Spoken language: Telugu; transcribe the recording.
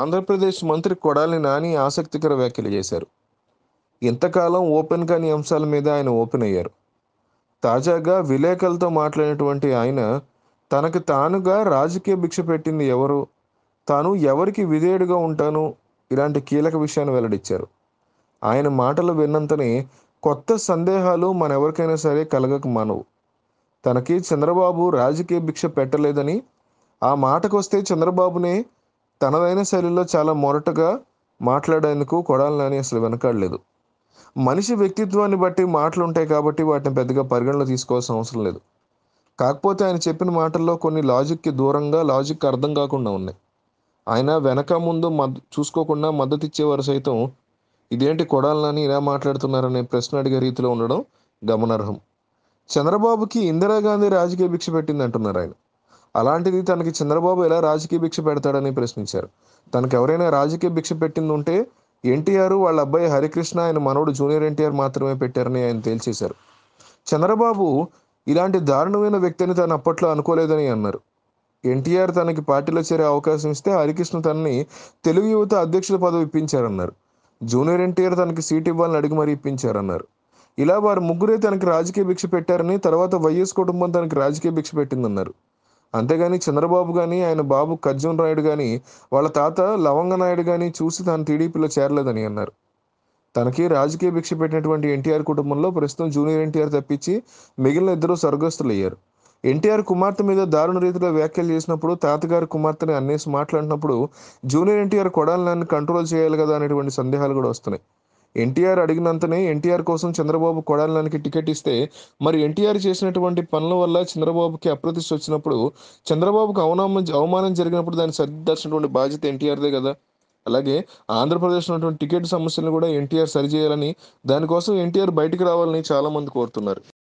ఆంధ్రప్రదేశ్ మంత్రి కొడాలి నాని ఆసక్తికర వ్యాఖ్యలు చేశారు ఇంతకాలం ఓపెన్ కాని అంశాల మీద ఆయన ఓపెన్ అయ్యారు తాజాగా విలేకరులతో మాట్లాడినటువంటి ఆయన తనకు తానుగా రాజకీయ భిక్ష పెట్టింది ఎవరు తాను ఎవరికి విధేయుడిగా ఉంటాను ఇలాంటి కీలక విషయాన్ని వెల్లడించారు ఆయన మాటలు విన్నంతనే కొత్త సందేహాలు మన ఎవరికైనా సరే కలగక మానవు తనకి చంద్రబాబు రాజకీయ భిక్ష పెట్టలేదని ఆ మాటకు వస్తే చంద్రబాబునే తనదైన శైలిలో చాలా మొరటగా మాట్లాడేందుకు కొడాలి నాని అసలు వెనకాడలేదు మనిషి వ్యక్తిత్వాన్ని బట్టి మాటలు ఉంటాయి కాబట్టి వాటిని పెద్దగా పరిగణలో తీసుకోవాల్సిన అవసరం లేదు కాకపోతే ఆయన చెప్పిన మాటల్లో కొన్ని లాజిక్కి దూరంగా లాజిక్ అర్థం కాకుండా ఉన్నాయి ఆయన వెనక ముందు మద్ చూసుకోకుండా మద్దతు ఇచ్చేవారు సైతం ఇదేంటి కొడాలని ఇలా మాట్లాడుతున్నారనే ప్రశ్న అడిగే రీతిలో ఉండడం గమనార్హం చంద్రబాబుకి ఇందిరాగాంధీ రాజకీయ భిక్ష పెట్టింది అంటున్నారు ఆయన అలాంటిది తనకి చంద్రబాబు ఎలా రాజకీయ భిక్ష పెడతాడని ప్రశ్నించారు తనకు ఎవరైనా రాజకీయ భిక్ష పెట్టింది ఉంటే ఎన్టీఆర్ వాళ్ళ అబ్బాయి హరికృష్ణ ఆయన మనోడు జూనియర్ ఎన్టీఆర్ మాత్రమే పెట్టారని ఆయన తేల్చేశారు చంద్రబాబు ఇలాంటి దారుణమైన వ్యక్తి అని అప్పట్లో అనుకోలేదని అన్నారు ఎన్టీఆర్ తనకి పార్టీలో చేరే అవకాశం ఇస్తే హరికృష్ణ తనని తెలుగు యువత అధ్యక్షుల పదవి ఇప్పించారన్నారు జూనియర్ ఎన్టీఆర్ తనకి సీట్ ఇవ్వాలని అడిగి మరీ ఇప్పించారన్నారు ఇలా వారు ముగ్గురే తనకి రాజకీయ భిక్ష పెట్టారని తర్వాత వైఎస్ కుటుంబం తనకి రాజకీయ భిక్ష పెట్టిందన్నారు అంతేగాని చంద్రబాబు కానీ ఆయన బాబు కర్జున్ రాయుడు కానీ వాళ్ళ తాత లవంగ నాయుడు కానీ చూసి తాను టీడీపీలో చేరలేదని అన్నారు తనకి రాజకీయ భిక్ష పెట్టినటువంటి ఎన్టీఆర్ కుటుంబంలో ప్రస్తుతం జూనియర్ ఎన్టీఆర్ తప్పించి మిగిలిన ఇద్దరు అయ్యారు ఎన్టీఆర్ కుమార్తె మీద దారుణ రీతిలో వ్యాఖ్యలు చేసినప్పుడు తాతగారి కుమార్తెని అన్నేసి మాట్లాడినప్పుడు జూనియర్ ఎన్టీఆర్ కొడాలని కంట్రోల్ చేయాలి కదా అనేటువంటి సందేహాలు కూడా వస్తున్నాయి ఎన్టీఆర్ అడిగినంతనే ఎన్టీఆర్ కోసం చంద్రబాబు కొడాలనానికి టికెట్ ఇస్తే మరి ఎన్టీఆర్ చేసినటువంటి పనుల వల్ల చంద్రబాబుకి అప్రతిష్ట వచ్చినప్పుడు చంద్రబాబుకు అవమానం అవమానం జరిగినప్పుడు దాన్ని సరిదిద్దాల్సినటువంటి బాధ్యత ఎన్టీఆర్దే కదా అలాగే ఆంధ్రప్రదేశ్ ఉన్నటువంటి టికెట్ సమస్యలను కూడా ఎన్టీఆర్ సరిచేయాలని దానికోసం ఎన్టీఆర్ బయటకు రావాలని చాలామంది కోరుతున్నారు